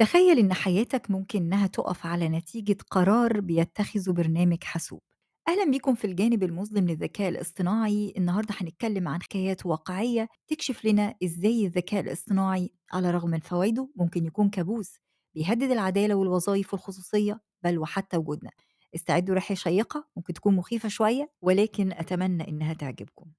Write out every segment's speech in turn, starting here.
تخيل إن حياتك ممكن إنها تقف على نتيجة قرار بيتخذه برنامج حاسوب أهلا بيكم في الجانب المظلم للذكاء الاصطناعي النهاردة هنتكلم عن حكايات واقعية تكشف لنا إزاي الذكاء الاصطناعي على الرغم من فوائده ممكن يكون كابوس بيهدد العدالة والوظائف والخصوصية بل وحتى وجودنا استعدوا رحلة شيقة ممكن تكون مخيفة شوية ولكن أتمنى إنها تعجبكم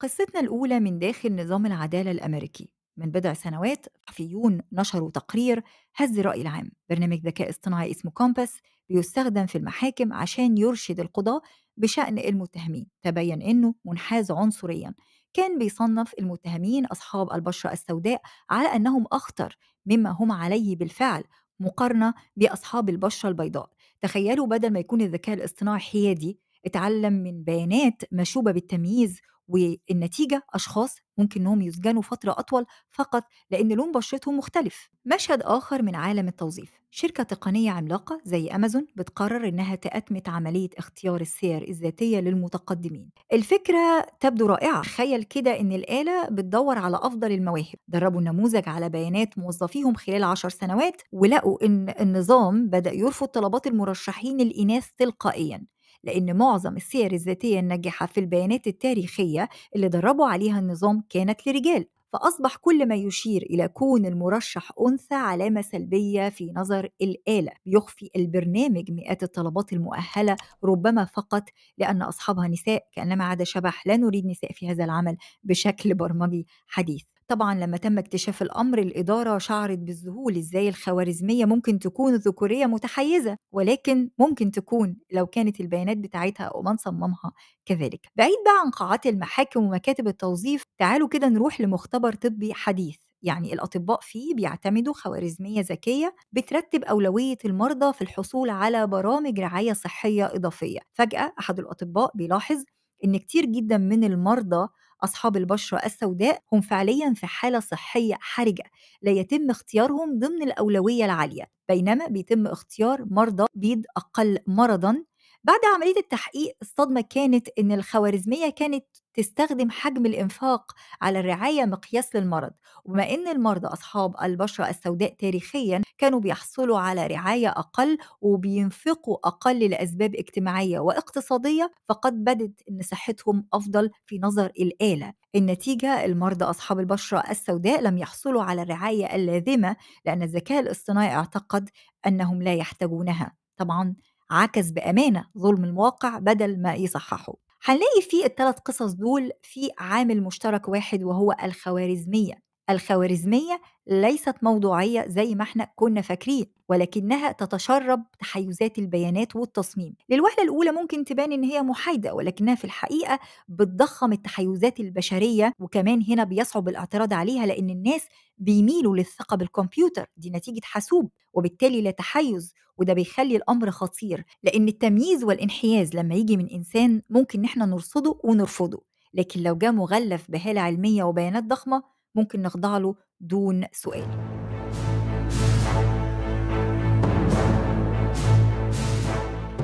قصتنا الأولى من داخل نظام العدالة الأمريكي من بضع سنوات صحفيون نشروا تقرير هز الرأي العام برنامج ذكاء اصطناعي اسمه كومباس بيستخدم في المحاكم عشان يرشد القضاة بشأن المتهمين تبين أنه منحاز عنصريا كان بيصنف المتهمين أصحاب البشرة السوداء على أنهم أخطر مما هم عليه بالفعل مقارنة بأصحاب البشرة البيضاء تخيلوا بدل ما يكون الذكاء الاصطناعي حيادي اتعلم من بيانات مشوبة بالتمييز والنتيجه اشخاص ممكن انهم يسجنوا فتره اطول فقط لان لون بشرتهم مختلف. مشهد اخر من عالم التوظيف، شركه تقنيه عملاقه زي امازون بتقرر انها تأتمت عمليه اختيار السير الذاتيه للمتقدمين. الفكره تبدو رائعه، تخيل كده ان الاله بتدور على افضل المواهب، دربوا النموذج على بيانات موظفيهم خلال عشر سنوات ولقوا ان النظام بدا يرفض طلبات المرشحين الاناث تلقائيا. لأن معظم السير الذاتية الناجحة في البيانات التاريخية اللي دربوا عليها النظام كانت لرجال فأصبح كل ما يشير إلى كون المرشح أنثى علامة سلبية في نظر الآلة يخفي البرنامج مئات الطلبات المؤهلة ربما فقط لأن أصحابها نساء كأنما عدا شبح لا نريد نساء في هذا العمل بشكل برمجي حديث طبعا لما تم اكتشاف الأمر الإدارة شعرت بالذهول إزاي الخوارزمية ممكن تكون ذكورية متحيزة ولكن ممكن تكون لو كانت البيانات بتاعتها أو من صممها كذلك بعيد بقى عن قاعات المحاكم ومكاتب التوظيف تعالوا كده نروح لمختبر طبي حديث يعني الأطباء فيه بيعتمدوا خوارزمية ذكية بترتب أولوية المرضى في الحصول على برامج رعاية صحية إضافية فجأة أحد الأطباء بيلاحظ إن كتير جدا من المرضى أصحاب البشرة السوداء هم فعليا في حالة صحية حرجة لا يتم اختيارهم ضمن الأولوية العالية بينما بيتم اختيار مرضى بيض أقل مرضا بعد عملية التحقيق الصدمة كانت إن الخوارزمية كانت تستخدم حجم الإنفاق على الرعاية مقياس للمرض وبما أن المرضى أصحاب البشرة السوداء تاريخيا كانوا بيحصلوا على رعاية أقل وبينفقوا أقل لأسباب اجتماعية واقتصادية فقد بدت أن صحتهم أفضل في نظر الآلة النتيجة المرضى أصحاب البشرة السوداء لم يحصلوا على الرعاية اللازمة لأن الذكاء الاصطناعي اعتقد أنهم لا يحتاجونها طبعا عكس بأمانة ظلم الواقع بدل ما يصححه هنلاقي في الثلاث قصص دول في عامل مشترك واحد وهو الخوارزمية الخوارزمية ليست موضوعية زي ما احنا كنا فاكرين ولكنها تتشرب تحيزات البيانات والتصميم للوهلة الأولى ممكن تبان إن هي محايدة ولكنها في الحقيقة بتضخم التحيزات البشرية وكمان هنا بيصعب الاعتراض عليها لأن الناس بيميلوا للثقة بالكمبيوتر دي نتيجة حاسوب وبالتالي لا تحيز وده بيخلي الأمر خطير لأن التمييز والانحياز لما يجي من إنسان ممكن إن احنا نرصده ونرفضه لكن لو جه مغلف بهالة علمية وبيانات ضخمة ممكن نخضع له دون سؤال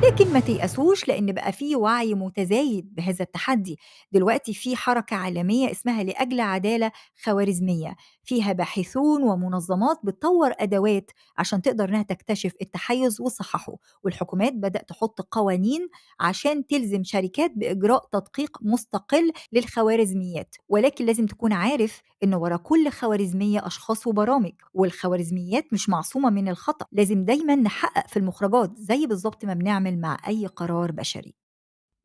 لكن ما تيأسوش لأن بقى في وعي متزايد بهذا التحدي دلوقتي في حركة عالمية اسمها لأجل عدالة خوارزمية فيها باحثون ومنظمات بتطور أدوات عشان تقدر إنها تكتشف التحيز وتصححه والحكومات بدأت تحط قوانين عشان تلزم شركات بإجراء تدقيق مستقل للخوارزميات ولكن لازم تكون عارف إن ورا كل خوارزمية أشخاص وبرامج والخوارزميات مش معصومة من الخطأ لازم دايما نحقق في المخرجات زي بالظبط ما بنعمل تتعامل مع أي قرار بشري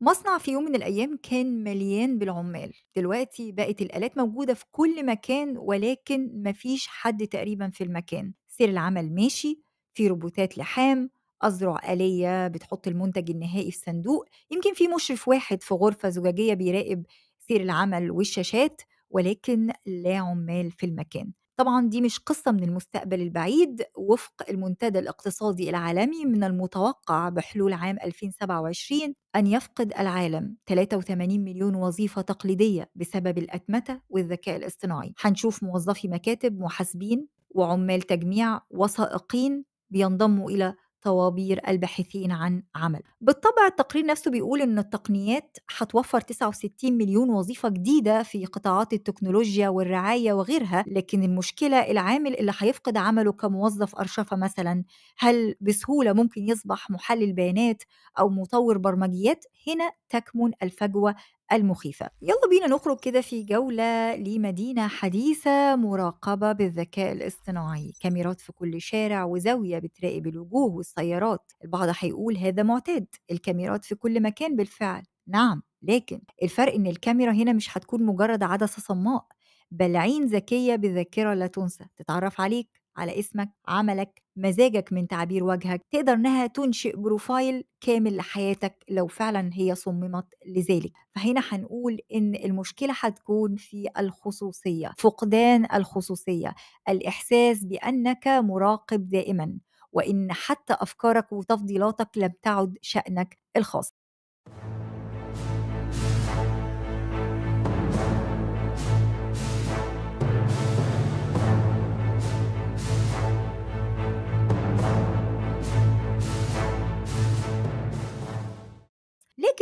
مصنع في يوم من الأيام كان مليان بالعمال دلوقتي بقت الآلات موجودة في كل مكان ولكن مفيش حد تقريبا في المكان سير العمل ماشي في روبوتات لحام أزرع آلية بتحط المنتج النهائي في صندوق يمكن في مشرف واحد في غرفة زجاجية بيراقب سير العمل والشاشات ولكن لا عمال في المكان طبعا دي مش قصة من المستقبل البعيد وفق المنتدى الاقتصادي العالمي من المتوقع بحلول عام 2027 أن يفقد العالم 83 مليون وظيفة تقليدية بسبب الأتمتة والذكاء الاصطناعي هنشوف موظفي مكاتب محاسبين وعمال تجميع وسائقين بينضموا إلى طوابير الباحثين عن عمل بالطبع التقرير نفسه بيقول ان التقنيات هتوفر 69 مليون وظيفه جديده في قطاعات التكنولوجيا والرعايه وغيرها لكن المشكله العامل اللي هيفقد عمله كموظف ارشفه مثلا هل بسهوله ممكن يصبح محلل بيانات او مطور برمجيات هنا تكمن الفجوه المخيفة يلا بينا نخرج كده في جولة لمدينة حديثة مراقبة بالذكاء الاصطناعي كاميرات في كل شارع وزاوية بتراقب الوجوه والسيارات البعض هيقول هذا معتاد الكاميرات في كل مكان بالفعل نعم لكن الفرق ان الكاميرا هنا مش هتكون مجرد عدسة صماء بل عين ذكية بذاكرة لا تنسى تتعرف عليك على اسمك عملك مزاجك من تعبير وجهك تقدر انها تنشئ بروفايل كامل لحياتك لو فعلا هي صممت لذلك فهنا هنقول ان المشكله هتكون في الخصوصيه فقدان الخصوصيه الاحساس بانك مراقب دائما وان حتى افكارك وتفضيلاتك لم تعد شانك الخاص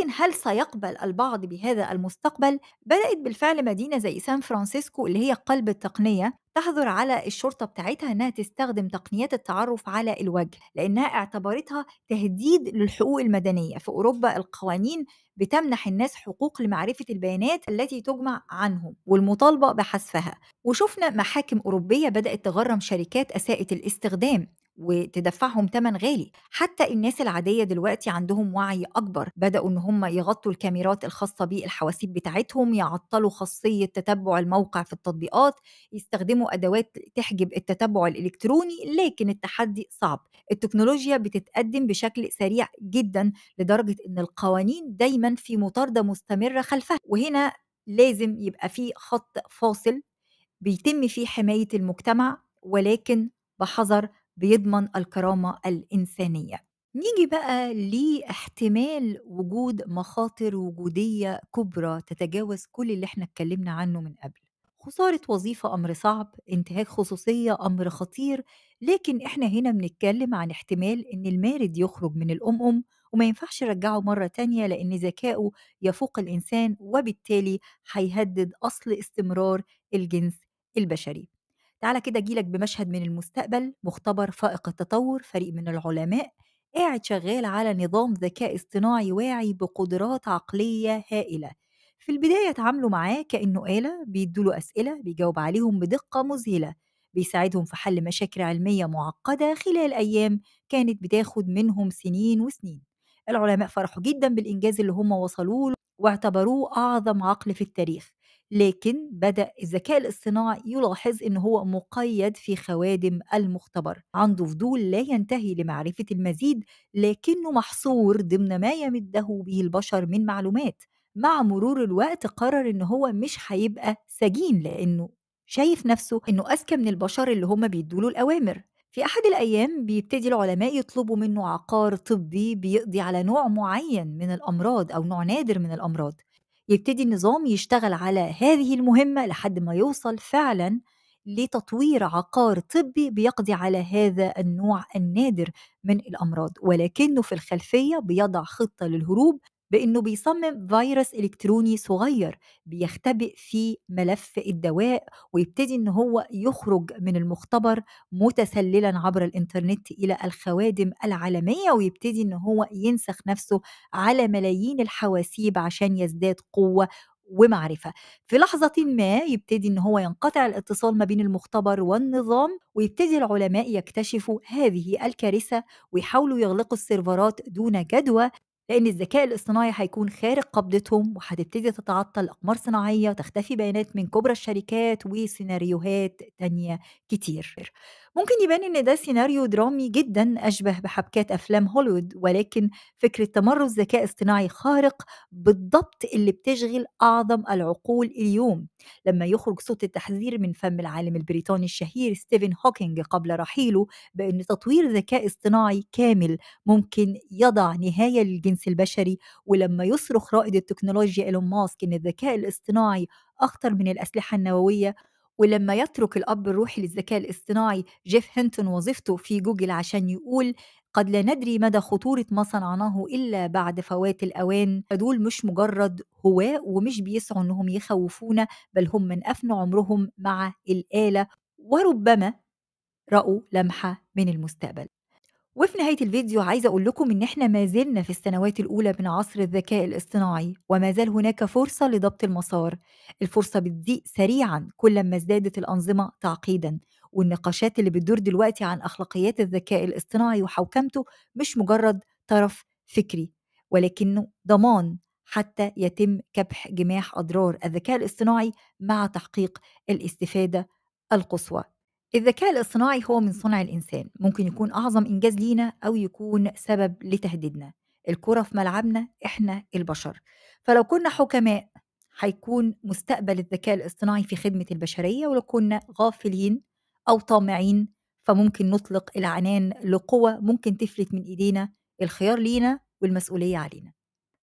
ولكن هل سيقبل البعض بهذا المستقبل؟ بدأت بالفعل مدينة زي سان فرانسيسكو اللي هي قلب التقنية تحظر على الشرطة بتاعتها إنها تستخدم تقنيات التعرف على الوجه لأنها اعتبرتها تهديد للحقوق المدنية في أوروبا القوانين بتمنح الناس حقوق لمعرفة البيانات التي تجمع عنهم والمطالبة بحذفها وشفنا محاكم أوروبية بدأت تغرم شركات أساءة الاستخدام وتدفعهم ثمن غالي حتى الناس العاديه دلوقتي عندهم وعي اكبر بداوا ان هم يغطوا الكاميرات الخاصه بالحواسيب بتاعتهم يعطلوا خاصيه تتبع الموقع في التطبيقات يستخدموا ادوات تحجب التتبع الالكتروني لكن التحدي صعب التكنولوجيا بتتقدم بشكل سريع جدا لدرجه ان القوانين دايما في مطارده مستمره خلفها وهنا لازم يبقى في خط فاصل بيتم فيه حمايه المجتمع ولكن بحذر بيضمن الكرامه الانسانيه نيجي بقى لاحتمال وجود مخاطر وجوديه كبرى تتجاوز كل اللي احنا اتكلمنا عنه من قبل خساره وظيفه امر صعب انتهاك خصوصيه امر خطير لكن احنا هنا بنتكلم عن احتمال ان المارد يخرج من الأم أم وما ينفعش يرجعه مرة تانية لأن ذكائه يفوق الإنسان وبالتالي هيهدد أصل استمرار الجنس البشري تعالى كده أجيلك بمشهد من المستقبل مختبر فائق التطور فريق من العلماء قاعد شغال على نظام ذكاء اصطناعي واعي بقدرات عقلية هائلة في البداية اتعاملوا معاه كأنه آلة بيدوله أسئلة بيجاوب عليهم بدقة مذهلة بيساعدهم في حل مشاكل علمية معقدة خلال أيام كانت بتاخد منهم سنين وسنين العلماء فرحوا جدا بالإنجاز اللي هم وصلوه واعتبروه أعظم عقل في التاريخ لكن بدأ الذكاء الاصطناعي يلاحظ إن هو مقيد في خوادم المختبر عنده فضول لا ينتهي لمعرفة المزيد لكنه محصور ضمن ما يمده به البشر من معلومات مع مرور الوقت قرر إن هو مش هيبقى سجين لأنه شايف نفسه إنه أذكى من البشر اللي هما بيدوله الأوامر في أحد الأيام بيبتدي العلماء يطلبوا منه عقار طبي بيقضي على نوع معين من الأمراض أو نوع نادر من الأمراض يبتدي النظام يشتغل على هذه المهمة لحد ما يوصل فعلا لتطوير عقار طبي بيقضي على هذا النوع النادر من الأمراض ولكنه في الخلفية بيضع خطة للهروب بانه بيصمم فيروس الكتروني صغير بيختبئ في ملف الدواء ويبتدي ان هو يخرج من المختبر متسللا عبر الانترنت الى الخوادم العالميه ويبتدي ان هو ينسخ نفسه على ملايين الحواسيب عشان يزداد قوه ومعرفة في لحظة ما يبتدي ان هو ينقطع الاتصال ما بين المختبر والنظام ويبتدي العلماء يكتشفوا هذه الكارثة ويحاولوا يغلقوا السيرفرات دون جدوى لأن الذكاء الاصطناعي هيكون خارق قبضتهم وهتبتدي تتعطل أقمار صناعية وتختفي بيانات من كبرى الشركات وسيناريوهات تانية كتير ممكن يبان إن ده سيناريو درامي جدا أشبه بحبكات أفلام هوليوود ولكن فكرة تمرس ذكاء اصطناعي خارق بالضبط اللي بتشغل أعظم العقول اليوم لما يخرج صوت التحذير من فم العالم البريطاني الشهير ستيفن هوكينج قبل رحيله بأن تطوير ذكاء اصطناعي كامل ممكن يضع نهاية للجنس البشري ولما يصرخ رائد التكنولوجيا إيلون ماسك إن الذكاء الاصطناعي أخطر من الأسلحة النووية ولما يترك الأب الروحي للذكاء الاصطناعي جيف هنتون وظيفته في جوجل عشان يقول قد لا ندري مدى خطورة ما صنعناه إلا بعد فوات الأوان فدول مش مجرد هواة ومش بيسعوا إنهم يخوفونا بل هم من أفن عمرهم مع الآلة وربما رأوا لمحة من المستقبل وفي نهاية الفيديو عايزة أقول لكم إن إحنا ما زلنا في السنوات الأولى من عصر الذكاء الاصطناعي وما زال هناك فرصة لضبط المسار الفرصة بتضيق سريعا كلما ازدادت الأنظمة تعقيدا والنقاشات اللي بتدور دلوقتي عن أخلاقيات الذكاء الاصطناعي وحوكمته مش مجرد طرف فكري ولكنه ضمان حتى يتم كبح جماح أضرار الذكاء الاصطناعي مع تحقيق الاستفادة القصوى الذكاء الاصطناعي هو من صنع الإنسان ممكن يكون أعظم إنجاز لينا أو يكون سبب لتهديدنا الكرة في ملعبنا إحنا البشر فلو كنا حكماء هيكون مستقبل الذكاء الاصطناعي في خدمة البشرية ولو كنا غافلين أو طامعين فممكن نطلق العنان لقوة ممكن تفلت من إيدينا الخيار لينا والمسؤولية علينا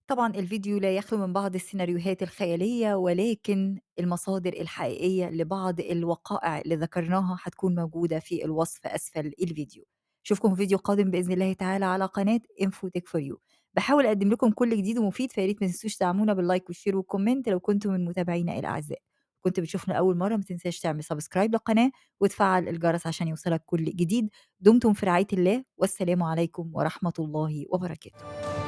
طبعًا الفيديو لا يخلو من بعض السيناريوهات الخيالية، ولكن المصادر الحقيقية لبعض الوقائع اللي ذكرناها هتكون موجودة في الوصف أسفل الفيديو. شوفكم في فيديو قادم بإذن الله تعالى على قناة infotech for you. بحاول أقدم لكم كل جديد ومفيد فياريت ما تنسوش تدعمونا باللايك والشير والكومنت لو كنتم من متابعينا الأعزاء. كنت بتشوفنا أول مرة ما تنساش تعمل سبسكرايب للقناة وتفعل الجرس عشان يوصلك كل جديد. دمتم في رعاية الله والسلام عليكم ورحمة الله وبركاته.